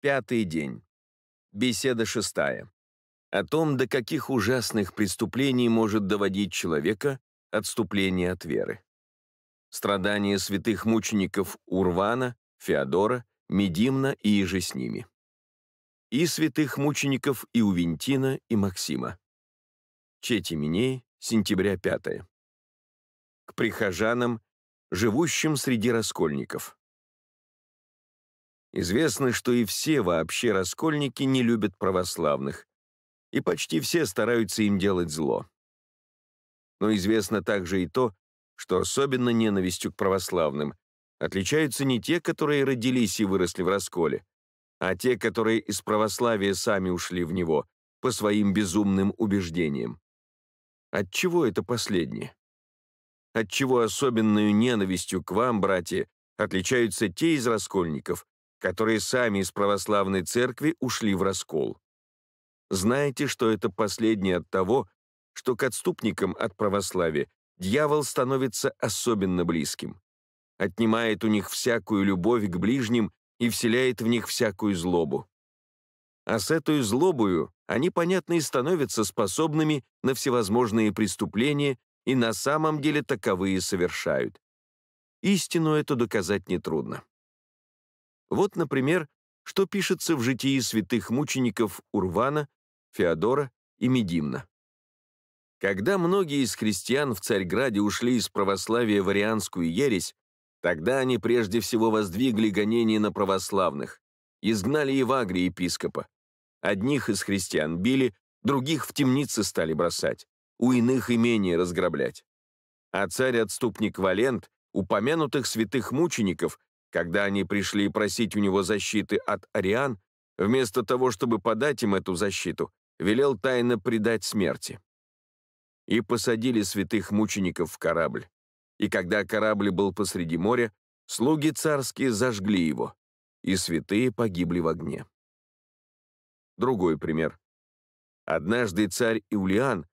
Пятый день. Беседа шестая. О том, до каких ужасных преступлений может доводить человека отступление от веры. Страдания святых мучеников Урвана, Феодора, Медимна и иже с ними. И святых мучеников Иувентина и Максима. Четименей, сентября 5. К прихожанам, живущим среди раскольников. Известно, что и все вообще раскольники не любят православных, и почти все стараются им делать зло. Но известно также и то, что особенно ненавистью к православным отличаются не те, которые родились и выросли в расколе, а те, которые из православия сами ушли в него по своим безумным убеждениям. От чего это последнее? чего особенную ненавистью к вам, братья, отличаются те из раскольников, которые сами из православной церкви ушли в раскол. Знаете, что это последнее от того, что к отступникам от православия дьявол становится особенно близким, отнимает у них всякую любовь к ближним и вселяет в них всякую злобу. А с этой злобою они, понятно, и становятся способными на всевозможные преступления и на самом деле таковые совершают. Истину эту доказать нетрудно. Вот, например, что пишется в житии святых мучеников Урвана, Феодора и Медимна. Когда многие из христиан в Царьграде ушли из православия в арианскую ересь, тогда они прежде всего воздвигли гонения на православных, изгнали Евагрия епископа. Одних из христиан били, других в темницы стали бросать, у иных имение разграблять. А царь-отступник Валент упомянутых святых мучеников когда они пришли просить у него защиты от Ариан, вместо того, чтобы подать им эту защиту, велел тайно предать смерти. И посадили святых мучеников в корабль. И когда корабль был посреди моря, слуги царские зажгли его, и святые погибли в огне. Другой пример. Однажды царь Иулиан,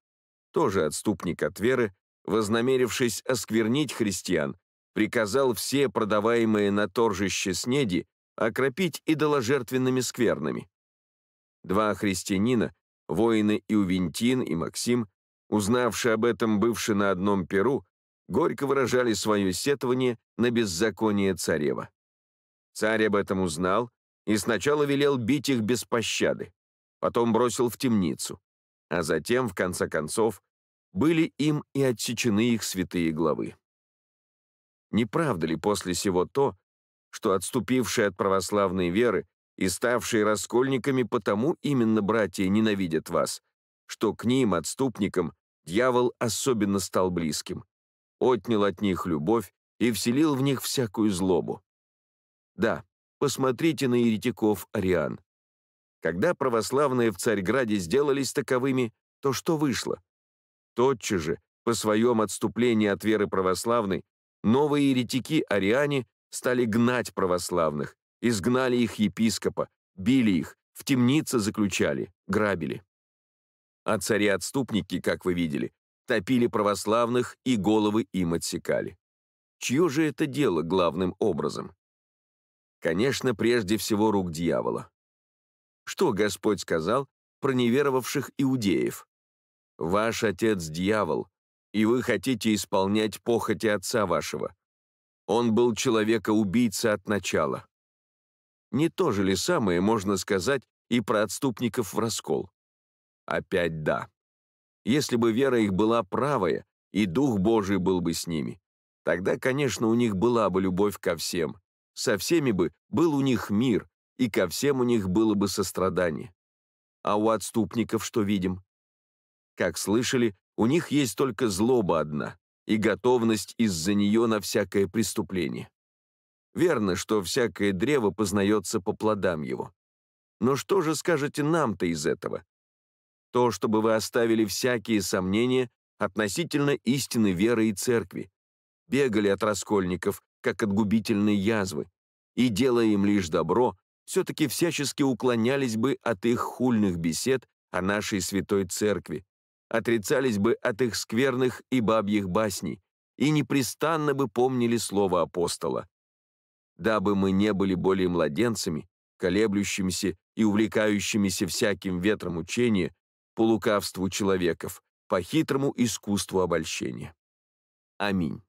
тоже отступник от веры, вознамерившись осквернить христиан, приказал все продаваемые на торжище снеди окропить идоложертвенными скверными. Два христианина, воины Иувентин и Максим, узнавшие об этом бывшие на одном перу, горько выражали свое сетование на беззаконие царева. Царь об этом узнал и сначала велел бить их без пощады, потом бросил в темницу, а затем, в конце концов, были им и отсечены их святые главы. Не правда ли после всего то, что отступившие от православной веры и ставшие раскольниками потому именно братья ненавидят вас, что к ним, отступникам, дьявол особенно стал близким, отнял от них любовь и вселил в них всякую злобу. Да, посмотрите на еретиков Ариан. Когда православные в Царьграде сделались таковыми, то что вышло? Тотчас же, по своем отступлении от веры православной, Новые еретики ариане стали гнать православных, изгнали их епископа, били их, в темнице заключали, грабили. А цари-отступники, как вы видели, топили православных и головы им отсекали. Чье же это дело главным образом? Конечно, прежде всего рук дьявола. Что Господь сказал про неверовавших иудеев? «Ваш отец дьявол, и вы хотите исполнять похоти отца вашего. Он был человека-убийца от начала. Не то же ли самое можно сказать и про отступников в раскол? Опять да. Если бы вера их была правая, и Дух Божий был бы с ними, тогда, конечно, у них была бы любовь ко всем, со всеми бы был у них мир, и ко всем у них было бы сострадание. А у отступников что видим? Как слышали, у них есть только злоба одна и готовность из-за нее на всякое преступление. Верно, что всякое древо познается по плодам его. Но что же скажете нам-то из этого? То, чтобы вы оставили всякие сомнения относительно истины веры и церкви, бегали от раскольников, как от губительной язвы, и, делая им лишь добро, все-таки всячески уклонялись бы от их хульных бесед о нашей святой церкви, отрицались бы от их скверных и бабьих басней и непрестанно бы помнили слово апостола. Дабы мы не были более младенцами, колеблющимися и увлекающимися всяким ветром учения, по лукавству человеков, по хитрому искусству обольщения. Аминь.